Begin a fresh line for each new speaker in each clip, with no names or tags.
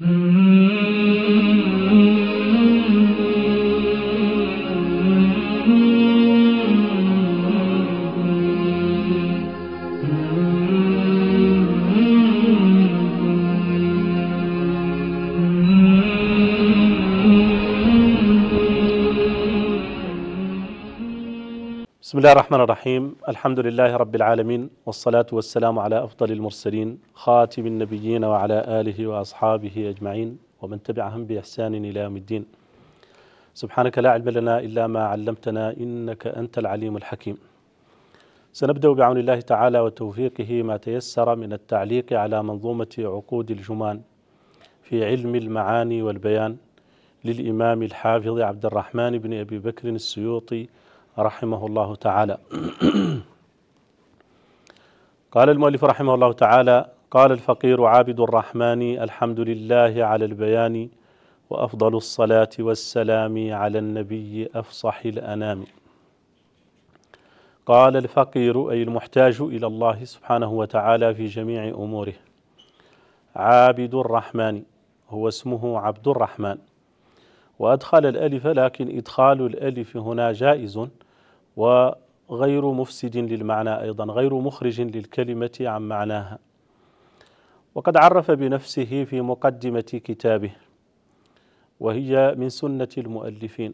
Mm-hmm. الله الرحمن الرحيم الحمد لله رب العالمين والصلاة والسلام على أفضل المرسلين خاتم النبيين وعلى آله وأصحابه أجمعين ومن تبعهم بإحسان إلى يوم الدين سبحانك لا علم لنا إلا ما علمتنا إنك أنت العليم الحكيم سنبدأ بعون الله تعالى وتوفيقه ما تيسر من التعليق على منظومة عقود الجمان في علم المعاني والبيان للإمام الحافظ عبد الرحمن بن أبي بكر السيوطي رحمه الله تعالى قال المؤلف رحمه الله تعالى قال الفقير عابد الرحمن الحمد لله على البيان وافضل الصلاه والسلام على النبي افصح الانام قال الفقير اي المحتاج الى الله سبحانه وتعالى في جميع اموره عابد الرحمن هو اسمه عبد الرحمن وادخل الالف لكن ادخال الالف هنا جائز وغير مفسد للمعنى أيضا غير مخرج للكلمة عن معناها وقد عرف بنفسه في مقدمة كتابه وهي من سنة المؤلفين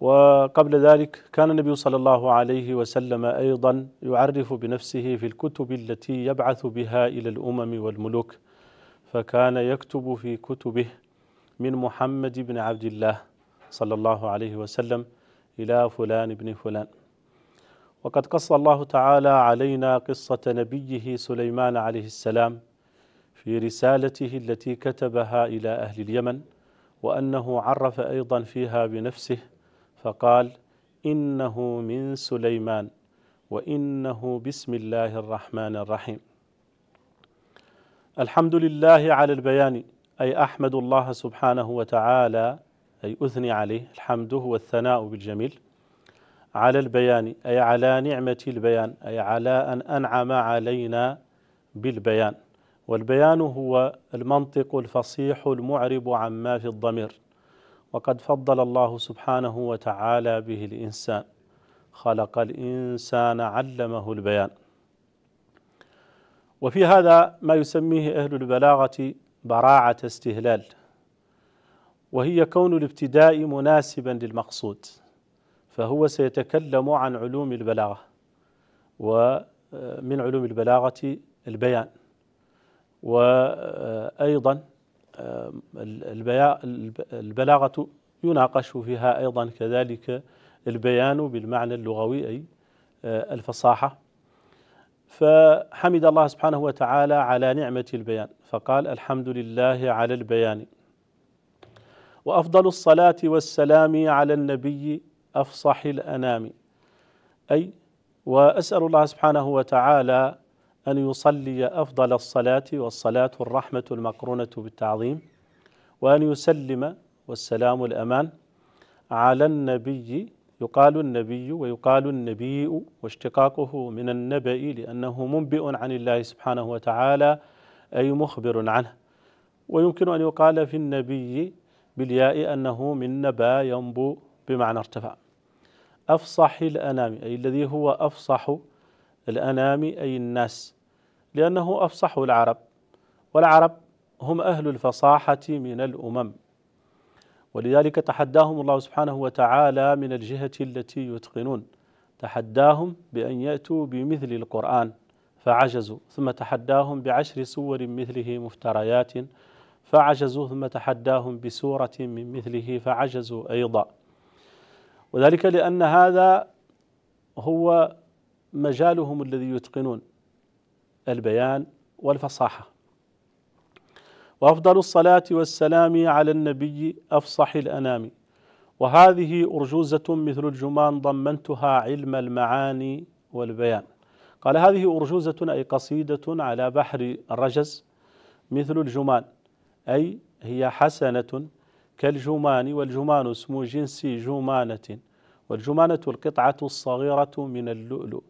وقبل ذلك كان النبي صلى الله عليه وسلم أيضا يعرف بنفسه في الكتب التي يبعث بها إلى الأمم والملوك فكان يكتب في كتبه من محمد بن عبد الله صلى الله عليه وسلم إلى فلان ابن فلان وقد قص الله تعالى علينا قصة نبيه سليمان عليه السلام في رسالته التي كتبها إلى أهل اليمن وأنه عرف أيضا فيها بنفسه فقال إنه من سليمان وإنه بسم الله الرحمن الرحيم الحمد لله على البيان أي أحمد الله سبحانه وتعالى أي أثني عليه الحمد هو الثناء بالجميل على البيان أي على نعمة البيان أي على أن أنعم علينا بالبيان والبيان هو المنطق الفصيح المعرب عما في الضمير وقد فضل الله سبحانه وتعالى به الإنسان خلق الإنسان علمه البيان وفي هذا ما يسميه أهل البلاغة براعة استهلال وهي كون الابتداء مناسبا للمقصود فهو سيتكلم عن علوم البلاغة ومن آه، علوم البلاغة البيان وأيضا آه، آه، البلاغة يناقش فيها أيضا كذلك البيان بالمعنى اللغوي أي الفصاحة فحمد الله سبحانه وتعالى على نعمة البيان فقال الحمد لله على البيان وافضل الصلاه والسلام على النبي افصح الانام اي واسال الله سبحانه وتعالى ان يصلي افضل الصلاه والصلاه الرحمه المقرونه بالتعظيم وان يسلم والسلام الامان على النبي يقال النبي ويقال النبي واشتقاقه من النبأ لأنه منبئ عن الله سبحانه وتعالى أي مخبر عنه ويمكن أن يقال في النبي بالياء أنه من نبا ينبو بمعنى ارتفع أفصح الأنام أي الذي هو أفصح الأنام أي الناس لأنه أفصح العرب والعرب هم أهل الفصاحة من الأمم ولذلك تحداهم الله سبحانه وتعالى من الجهة التي يتقنون تحداهم بأن يأتوا بمثل القرآن فعجزوا ثم تحداهم بعشر سور مثله مفتريات فعجزوا ثم تحداهم بسورة من مثله فعجزوا أيضا وذلك لأن هذا هو مجالهم الذي يتقنون البيان والفصاحة وأفضل الصلاة والسلام على النبي أفصح الأنام وهذه أرجوزة مثل الجمان ضمنتها علم المعاني والبيان قال هذه أرجوزة أي قصيدة على بحر الرجز مثل الجمان أي هي حسنة كالجمان والجمان اسم جنس جمانة والجمانة القطعة الصغيرة من اللؤلؤ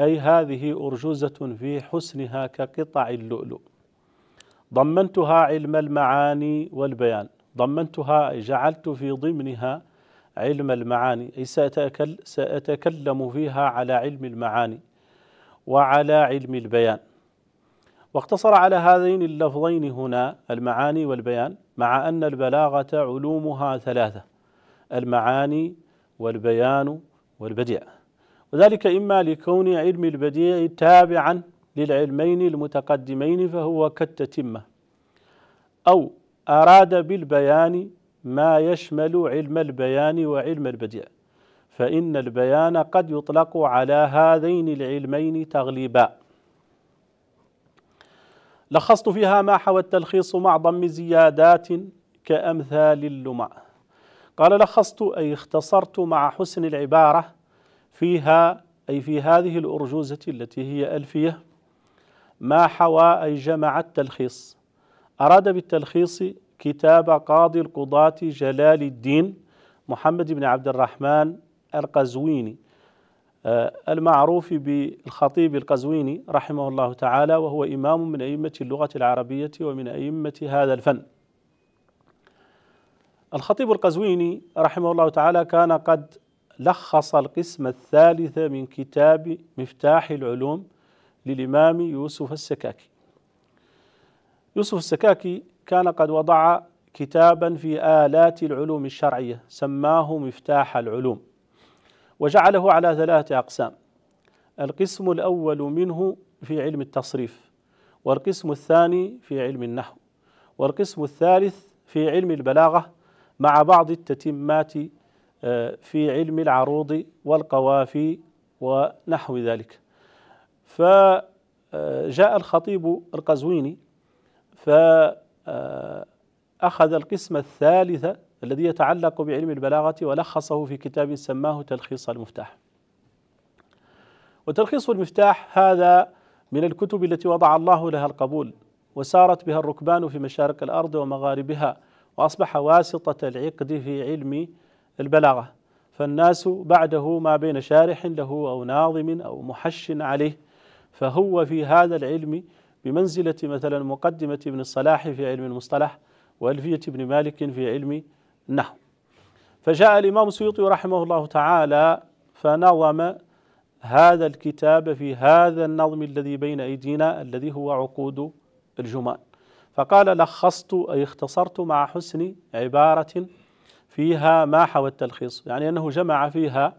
أي هذه أرجوزة في حسنها كقطع اللؤلؤ ضمنتها علم المعاني والبيان ضمنتها جعلت في ضمنها علم المعاني أي سأتكلم فيها على علم المعاني وعلى علم البيان واقتصر على هذين اللفظين هنا المعاني والبيان مع أن البلاغة علومها ثلاثة المعاني والبيان والبديع وذلك إما لكون علم البديع تابعا للعلمين المتقدمين فهو كالتتمة أو أراد بالبيان ما يشمل علم البيان وعلم البديع فإن البيان قد يطلق على هذين العلمين تغليبا لخصت فيها ما حوى التلخيص مع ضم زيادات كأمثال اللمع قال لخصت أي اختصرت مع حسن العبارة فيها أي في هذه الأرجوزة التي هي ألفية ما حوى أي جمع التلخيص أراد بالتلخيص كتاب قاضي القضاة جلال الدين محمد بن عبد الرحمن القزويني آه، المعروف بالخطيب القزويني رحمه الله تعالى وهو إمام من أئمة اللغة العربية ومن أئمة هذا الفن الخطيب القزويني رحمه الله تعالى كان قد لخص القسم الثالث من كتاب مفتاح العلوم للإمام يوسف السكاكي يوسف السكاكي كان قد وضع كتابا في آلات العلوم الشرعية سماه مفتاح العلوم وجعله على ثلاثة أقسام القسم الأول منه في علم التصريف والقسم الثاني في علم النحو والقسم الثالث في علم البلاغة مع بعض التتمات آه، في علم العروض والقوافي ونحو ذلك فجاء آه، الخطيب القزويني فأخذ آه، القسم الثالث الذي يتعلق بعلم البلاغة ولخصه في كتاب سماه تلخيص المفتاح وتلخيص المفتاح هذا من الكتب التي وضع الله لها القبول وسارت بها الركبان في مشارق الأرض ومغاربها وأصبح واسطة العقد في علم البلاغة فالناس بعده ما بين شارح له أو ناظم أو محش عليه فهو في هذا العلم بمنزلة مثلا مقدمة ابن الصلاح في علم المصطلح وألفية ابن مالك في علم نحو فجاء الإمام السيوطي رحمه الله تعالى فنظم هذا الكتاب في هذا النظم الذي بين أيدينا الذي هو عقود الجمان فقال لخصت أي اختصرت مع حسن عبارة فيها ما حوى التلخيص يعني أنه جمع فيها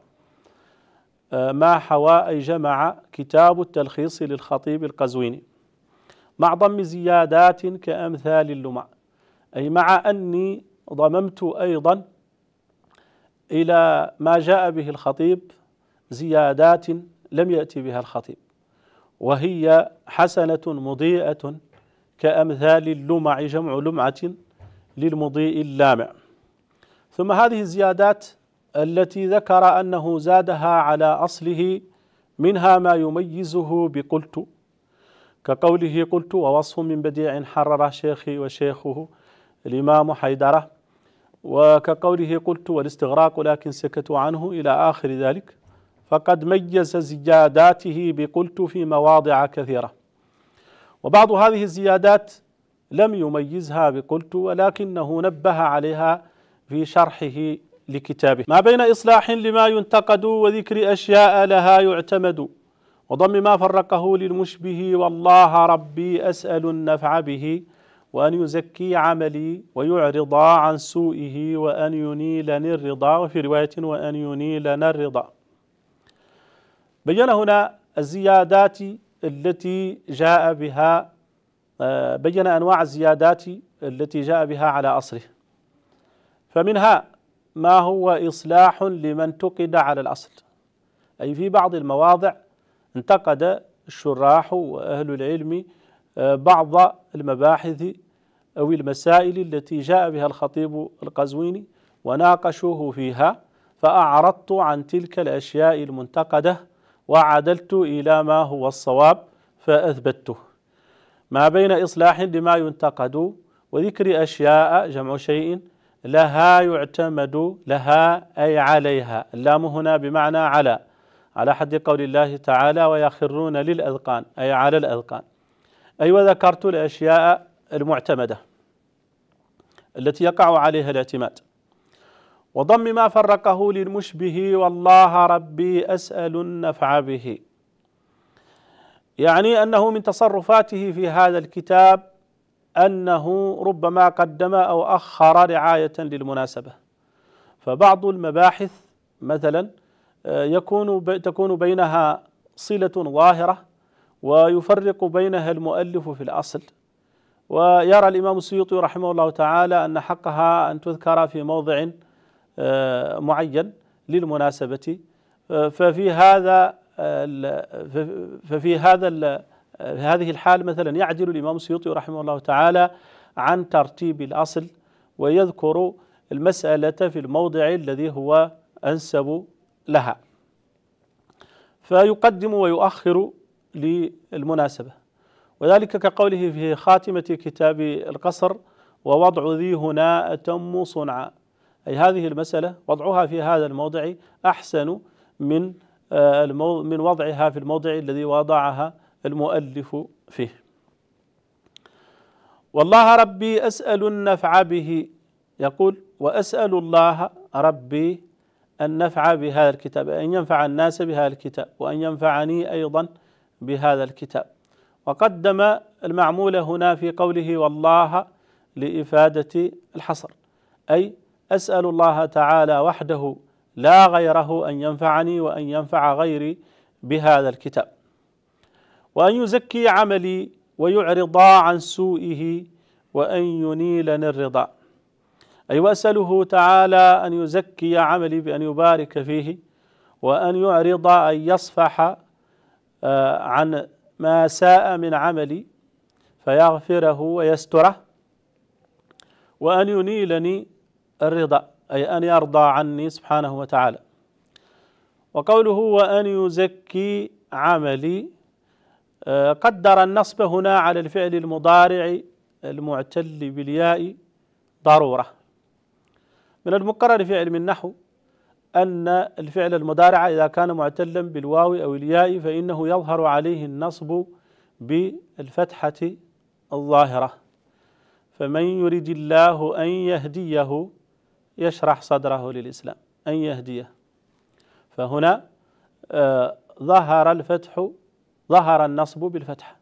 آه، ما حوى أي جمع كتاب التلخيص للخطيب القزويني مع ضم زيادات كأمثال اللمع أي مع أني ضممت أيضا إلى ما جاء به الخطيب زيادات لم يأتي بها الخطيب وهي حسنة مضيئة كأمثال اللمع جمع لمعة للمضيء اللامع ثم هذه الزيادات التي ذكر أنه زادها على أصله منها ما يميزه بقلت كقوله قلت ووصف من بديع حرره شيخي وشيخه الإمام حيدره وكقوله قلت والاستغراق ولكن سكتوا عنه إلى آخر ذلك فقد ميز زياداته بقلت في مواضع كثيرة وبعض هذه الزيادات لم يميزها بقلت ولكنه نبه عليها في شرحه لكتابه ما بين إصلاح لما ينتقد وذكر أشياء لها يعتمد وضم ما فرقه للمشبه والله ربي أسأل النفع به وأن يزكي عملي ويعرض عن سوئه وأن ينيلني الرضا وفي رواية وأن ينيلنا الرضا بين هنا الزيادات التي جاء بها آه، بين أنواع الزيادات التي جاء بها على أصله فمنها ما هو إصلاح لمن انتقد على الأصل أي في بعض المواضع انتقد الشراح وأهل العلم آه، بعض المباحث أو المسائل التي جاء بها الخطيب القزويني وناقشوه فيها فأعرضت عن تلك الأشياء المنتقدة وعدلت إلى ما هو الصواب فأثبته ما بين إصلاح لما ينتقد وذكر أشياء جمع شيء لها يعتمد لها أي عليها اللام هنا بمعنى على على حد قول الله تعالى ويخرون للأذقان أي على الأذقان أي أيوة وذكرت الأشياء المعتمدة التي يقع عليها الاعتماد وضم ما فرقه للمشبه والله ربي أسأل النفع به يعني أنه من تصرفاته في هذا الكتاب أنه ربما قدم أو أخر رعاية للمناسبة فبعض المباحث مثلا آه، يكون تكون بينها صلة ظاهرة ويفرق بينها المؤلف في الأصل ويرى الإمام السيوطي رحمه الله تعالى أن حقها أن تذكر في موضع آه، معين للمناسبة آه، ففي هذا آه، ففي هذا هذه الحال مثلا يعدل الإمام السيوطي رحمه الله تعالى عن ترتيب الأصل ويذكر المسألة في الموضع الذي هو أنسب لها فيقدم ويؤخر للمناسبة وذلك كقوله في خاتمة كتاب القصر ووضع ذي هنا أتم صنعا أي هذه المسألة وضعها في هذا الموضع أحسن من آه، من وضعها في الموضع الذي وضعها المؤلف فيه والله ربي أسأل النفع به يقول وأسأل الله ربي أن نفع بهذا الكتاب أن ينفع الناس بهذا الكتاب وأن ينفعني أيضا بهذا الكتاب وقدم المعمول هنا في قوله والله لإفادة الحصر أي أسأل الله تعالى وحده لا غيره أن ينفعني وأن ينفع غيري بهذا الكتاب وأن يزكي عملي ويعرض عن سوئه وأن ينيلني الرضا أي وأسأله تعالى أن يزكي عملي بأن يبارك فيه وأن يعرض أن يصفح آه، عن ما ساء من عملي فيغفره ويستره وأن ينيلني الرضا أي أن يرضى عني سبحانه وتعالى وقوله وأن يزكي عملي آه، قدر النصب هنا على الفعل المضارع المعتل بالياء ضرورة من المقرر في علم النحو أن الفعل المضارع إذا كان معتلا بالواو أو الياء فإنه يظهر عليه النصب بالفتحة الظاهرة فمن يريد الله أن يهديه يشرح صدره للإسلام أن يهديه فهنا آه ظهر الفتح ظهر النصب بالفتحة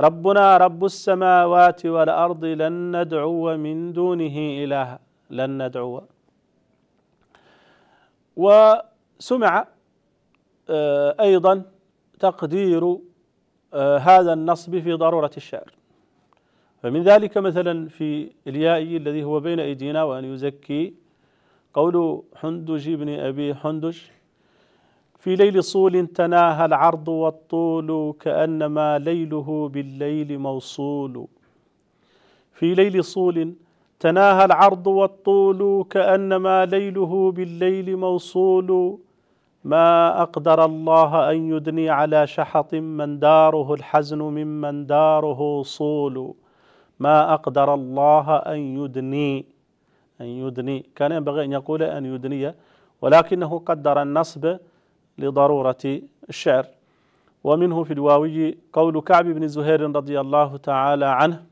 ربنا رب السماوات والأرض لن ندعو من دونه إلها لن ندعو وسمع آه، أيضا تقدير آه، هذا النصب في ضرورة الشعر فمن ذلك مثلا في اليائي الذي هو بين أيدينا وأن يزكي قول حندج بن أبي حندج في ليل صول تناهى العرض والطول كأنما ليله بالليل موصول في ليل صول تناهى العرض والطول كأنما ليله بالليل موصول ما أقدر الله أن يدني على شحط من داره الحزن ممن داره صول ما أقدر الله أن يدني أن يدني كان ينبغي أن يقول أن يدني ولكنه قدر النصب لضرورة الشعر ومنه في الواوي قول كعب بن زهير رضي الله تعالى عنه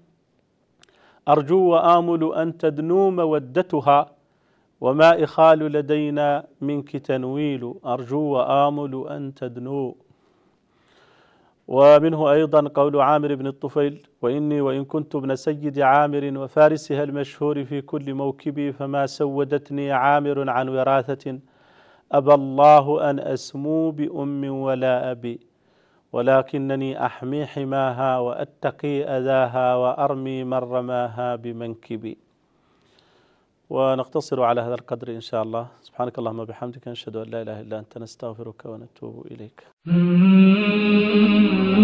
أرجو وآمل أن تدنو مودتها وما إخال لدينا منك تنويل أرجو وآمل أن تدنو ومنه أيضا قول عامر بن الطفيل وإني وإن كنت ابن سيد عامر وفارسها المشهور في كل موكبي فما سودتني عامر عن وراثة أبى الله أن أسمو بأم ولا أبي ولكنني أحمي حماها وأتقي أذاها وأرمي من رماها بمنكبي ونقتصر على هذا القدر إن شاء الله سبحانك اللهم وبحمدك نشهد أن لا إله إلا أنت نستغفرك ونتوب إليك